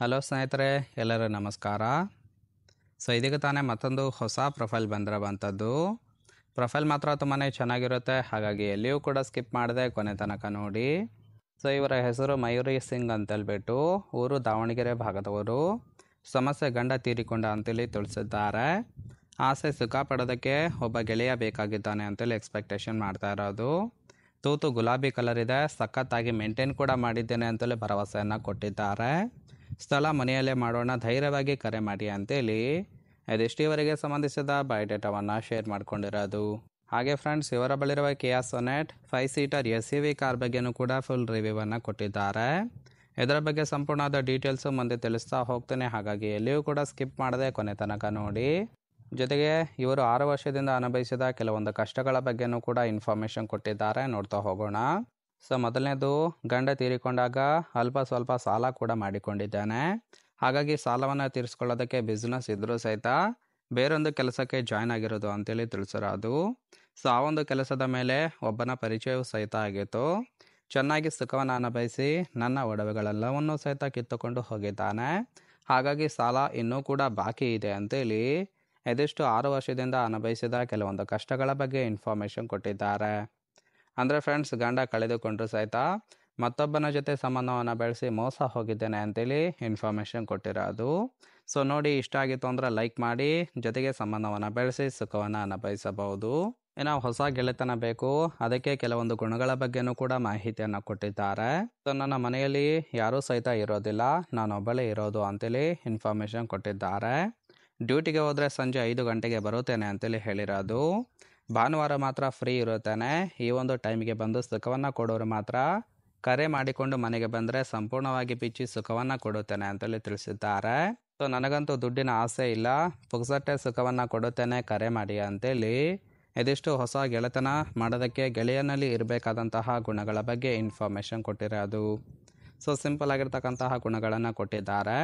hello ಸ್ನೇಹಿತರೆ ಎಲ್ಲರೂ ನಮಸ್ಕಾರ ಸೊ ಇದೀಗ ತಾನೇ ಮತ್ತೊಂದು ಹೊಸ ಪ್ರೊಫೈಲ್ ಬಂದಿರೋವಂಥದ್ದು ಪ್ರೊಫೈಲ್ ಮಾತ್ರ ತುಂಬಾ ಚೆನ್ನಾಗಿರುತ್ತೆ ಹಾಗಾಗಿ ಎಲ್ಲಿಯೂ ಕೂಡ ಸ್ಕಿಪ್ ಮಾಡಿದೆ ಕೊನೆ ತನಕ ನೋಡಿ ಸೊ ಇವರ ಹೆಸರು ಮಯೂರಿ ಸಿಂಗ್ ಅಂತೇಳ್ಬಿಟ್ಟು ಊರು ದಾವಣಗೆರೆ ಭಾಗದವರು ಸಮಸ್ಯೆ ಗಂಡ ತೀರಿಕೊಂಡ ಅಂತೇಳಿ ತಿಳಿಸಿದ್ದಾರೆ ಆಸೆ ಸುಖ ಪಡೋದಕ್ಕೆ ಒಬ್ಬ ಗೆಳೆಯ ಬೇಕಾಗಿದ್ದಾನೆ ಅಂತೇಳಿ ಎಕ್ಸ್ಪೆಕ್ಟೇಷನ್ ಮಾಡ್ತಾ ಇರೋದು ತೂತು ಗುಲಾಬಿ ಕಲರ್ ಇದೆ ಸಖತ್ತಾಗಿ ಮೇಂಟೈನ್ ಕೂಡ ಮಾಡಿದ್ದೇನೆ ಅಂತೇಳಿ ಭರವಸೆಯನ್ನು ಕೊಟ್ಟಿದ್ದಾರೆ ಸ್ಥಳ ಮನೆಯಲ್ಲೇ ಮಾಡೋಣ ಧೈರ್ಯವಾಗಿ ಕರೆ ಮಾಡಿ ಅಂತೇಳಿ ಅದೆಷ್ಟಿವರೆಗೆ ಸಂಬಂಧಿಸಿದ ಬಯೋಡೇಟಾವನ್ನು ಶೇರ್ ಮಾಡ್ಕೊಂಡಿರೋದು ಹಾಗೆ ಫ್ರೆಂಡ್ಸ್ ಇವರ ಬಳಿರುವ Kia Sonet five seater S C V car ಬಗ್ಗೆನೂ ಕೂಡ ಫುಲ್ ರಿವ್ಯೂವನ್ನು ಕೊಟ್ಟಿದ್ದಾರೆ ಇದರ ಬಗ್ಗೆ ಸಂಪೂರ್ಣವಾದ ಡೀಟೇಲ್ಸು ಮುಂದೆ ತಿಳಿಸ್ತಾ ಹೋಗ್ತೇನೆ ಹಾಗಾಗಿ ಎಲ್ಲಿಯೂ ಕೂಡ ಸ್ಕಿಪ್ ಮಾಡದೆ ಕೊನೆ ತನಕ ನೋಡಿ ಜೊತೆಗೆ ಇವರು ಆರು ವರ್ಷದಿಂದ ಅನುಭವಿಸಿದ ಕೆಲವೊಂದು ಕಷ್ಟಗಳ ಬಗ್ಗೆನೂ ಕೂಡ ಇನ್ಫಾರ್ಮೇಷನ್ ಕೊಟ್ಟಿದ್ದಾರೆ ನೋಡ್ತಾ ಹೋಗೋಣ ಸೊ ಮೊದಲನೇದು ಗಂಡ ತೀರಿಕೊಂಡಾಗ ಅಲ್ಪ ಸ್ವಲ್ಪ ಸಾಲ ಕೂಡ ಮಾಡಿಕೊಂಡಿದ್ದಾನೆ ಹಾಗಾಗಿ ಸಾಲವನ್ನು ತೀರಿಸ್ಕೊಳ್ಳೋದಕ್ಕೆ ಬಿಸ್ನೆಸ್ ಇದ್ದರೂ ಸಹಿತ ಬೇರೊಂದು ಕೆಲಸಕ್ಕೆ ಜಾಯ್ನ್ ಆಗಿರೋದು ಅಂತೇಳಿ ಅದು ಸೊ ಆ ಒಂದು ಕೆಲಸದ ಮೇಲೆ ಒಬ್ಬನ ಪರಿಚಯವೂ ಸಹಿತ ಆಗಿತ್ತು ಚೆನ್ನಾಗಿ ಸುಖವನ್ನು ಅನುಭವಿಸಿ ನನ್ನ ಒಡವೆಗಳೆಲ್ಲವನ್ನೂ ಸಹಿತ ಕಿತ್ತುಕೊಂಡು ಹೋಗಿದ್ದಾನೆ ಹಾಗಾಗಿ ಸಾಲ ಇನ್ನೂ ಕೂಡ ಬಾಕಿ ಇದೆ ಅಂತೇಳಿ ಎದೆಷ್ಟು ಆರು ವರ್ಷದಿಂದ ಅನುಭವಿಸಿದ ಕೆಲವೊಂದು ಕಷ್ಟಗಳ ಬಗ್ಗೆ ಇನ್ಫಾರ್ಮೇಷನ್ ಕೊಟ್ಟಿದ್ದಾರೆ ಅಂದರೆ ಫ್ರೆಂಡ್ಸ್ ಗಂಡ ಕಳೆದುಕೊಂಡ್ರು ಸಹಿತ ಮತ್ತೊಬ್ಬನ ಜೊತೆ ಸಂಬಂಧವನ್ನು ಬೆಳೆಸಿ ಮೋಸ ಹೋಗಿದ್ದೇನೆ ಅಂತೇಳಿ ಇನ್ಫಾರ್ಮೇಷನ್ ಕೊಟ್ಟಿರೋದು ಸೊ ನೋಡಿ ಇಷ್ಟ ಆಗಿತ್ತು ಅಂದರೆ ಲೈಕ್ ಮಾಡಿ ಜೊತೆಗೆ ಸಂಬಂಧವನ್ನು ಬೆಳೆಸಿ ಸುಖವನ್ನು ಅನುಭವಿಸಬಹುದು ಏನೋ ಹೊಸ ಗೆಳೆತನ ಬೇಕು ಅದಕ್ಕೆ ಕೆಲವೊಂದು ಗುಣಗಳ ಬಗ್ಗೆನೂ ಕೂಡ ಮಾಹಿತಿಯನ್ನು ಕೊಟ್ಟಿದ್ದಾರೆ ಸೊ ನನ್ನ ಮನೆಯಲ್ಲಿ ಯಾರೂ ಸಹಿತ ಇರೋದಿಲ್ಲ ನಾನೊಬ್ಬಳೇ ಇರೋದು ಅಂತೇಳಿ ಇನ್ಫಾರ್ಮೇಷನ್ ಕೊಟ್ಟಿದ್ದಾರೆ ಡ್ಯೂಟಿಗೆ ಹೋದರೆ ಸಂಜೆ ಐದು ಗಂಟೆಗೆ ಬರುತ್ತೇನೆ ಅಂತೇಳಿ ಹೇಳಿರೋದು ಭಾನುವಾರ ಮಾತ್ರ ಫ್ರೀ ಇರುತ್ತಾನೆ ಈ ಒಂದು ಟೈಮಿಗೆ ಬಂದು ಸುಖವನ್ನು ಕೊಡೋರು ಮಾತ್ರ ಕರೆ ಮಾಡಿಕೊಂಡು ಮನೆಗೆ ಬಂದರೆ ಸಂಪೂರ್ಣವಾಗಿ ಬಿಚ್ಚಿ ಸುಖವನ್ನು ಕೊಡುತ್ತೇನೆ ಅಂತೇಳಿ ತಿಳಿಸಿದ್ದಾರೆ ಸೊ ನನಗಂತೂ ದುಡ್ಡಿನ ಆಸೆ ಇಲ್ಲ ಪುಗ್ಸಟ್ಟೆ ಸುಖವನ್ನು ಕೊಡುತ್ತೇನೆ ಕರೆ ಮಾಡಿ ಅಂತೇಳಿ ಇದಿಷ್ಟು ಹೊಸ ಗೆಳೆತನ ಮಾಡೋದಕ್ಕೆ ಗೆಳೆಯನಲ್ಲಿ ಇರಬೇಕಾದಂತಹ ಗುಣಗಳ ಬಗ್ಗೆ ಇನ್ಫಾರ್ಮೇಷನ್ ಕೊಟ್ಟಿರೋದು ಸೊ ಸಿಂಪಲ್ ಆಗಿರ್ತಕ್ಕಂತಹ ಗುಣಗಳನ್ನು ಕೊಟ್ಟಿದ್ದಾರೆ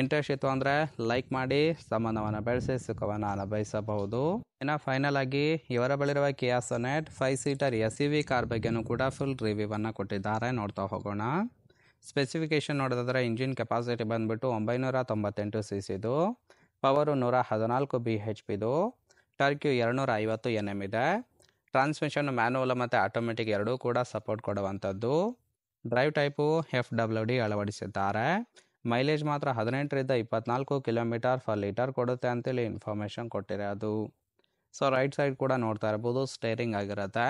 ಇಂಟ್ರೆಸ್ಟ್ ಇತ್ತು ಅಂದರೆ ಲೈಕ್ ಮಾಡಿ ಸಂಬಂಧವನ್ನು ಬೆಳೆಸಿ ಸುಖವನ್ನು ಅನುಭವಿಸಬಹುದು ಇನ್ನು ಫೈನಲ್ ಆಗಿ ಇವರ ಬಳಿರುವ Kia Sonet five seater S E V car ಬಗ್ಗೆನೂ ಕೂಡ ಫುಲ್ ರಿವ್ಯೂವನ್ನು ಕೊಟ್ಟಿದ್ದಾರೆ ನೋಡ್ತಾ ಹೋಗೋಣ ಸ್ಪೆಸಿಫಿಕೇಷನ್ ನೋಡೋದಾದ್ರೆ ಇಂಜಿನ್ ಕೆಪಾಸಿಟಿ ಬಂದುಬಿಟ್ಟು ಒಂಬೈನೂರ ತೊಂಬತ್ತೆಂಟು ಸಿ ಸಿದು ಪವರು ನೂರ ಹದಿನಾಲ್ಕು ಬಿ ಹೆಚ್ ಪಿದು ಟರ್ಕ್ಯು ಎರಡುನೂರ ಐವತ್ತು ಎನ್ ಎಮ್ ಇದೆ ಟ್ರಾನ್ಸ್ಮಿಷನ್ ಮ್ಯಾನುವಲ್ ಮತ್ತು ಆಟೋಮೆಟಿಕ್ ಎರಡೂ ಕೂಡ ಸಪೋರ್ಟ್ ಕೊಡುವಂಥದ್ದು drive type F W D ಅಳವಡಿಸಿದ್ದಾರೆ ಮೈಲೇಜ್ ಮಾತ್ರ ಹದಿನೆಂಟರಿಂದ ಇಪ್ಪತ್ನಾಲ್ಕು ಕಿಲೋಮೀಟರ್ ಫರ್ ಲೀಟರ್ ಕೊಡುತ್ತೆ ಅಂತೇಳಿ ಇನ್ಫಾರ್ಮೇಷನ್ ಅದು ಸೊ ರೈಟ್ ಸೈಡ್ ಕೂಡ ನೋಡ್ತಾ ಇರ್ಬೋದು ಸ್ಟೇರಿಂಗ್ ಆಗಿರುತ್ತೆ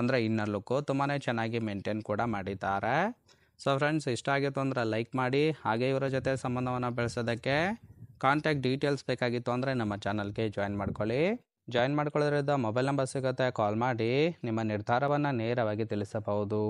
ಅಂದರೆ ಇನ್ನರ್ ಲುಕ್ಕು ತುಂಬಾ ಚೆನ್ನಾಗಿ ಮೇಂಟೈನ್ ಕೂಡ ಮಾಡಿದ್ದಾರೆ ಸೊ ಫ್ರೆಂಡ್ಸ್ ಇಷ್ಟ ಆಗಿತ್ತು ಅಂದರೆ ಲೈಕ್ ಮಾಡಿ ಹಾಗೆ ಇವರ ಜೊತೆ ಸಂಬಂಧವನ್ನು ಬೆಳೆಸೋದಕ್ಕೆ ಕಾಂಟ್ಯಾಕ್ಟ್ ಡೀಟೇಲ್ಸ್ ಬೇಕಾಗಿತ್ತು ಅಂದರೆ ನಮ್ಮ ಚಾನಲ್ಗೆ ಜಾಯಿನ್ ಮಾಡ್ಕೊಳ್ಳಿ ಜಾಯಿನ್ ಮಾಡ್ಕೊಳ್ಳೋದ್ರಿಂದ ಮೊಬೈಲ್ ನಂಬರ್ ಸಿಗುತ್ತೆ ಕಾಲ್ ಮಾಡಿ ನಿಮ್ಮ ನಿರ್ಧಾರವನ್ನು ನೇರವಾಗಿ ತಿಳಿಸಬಹುದು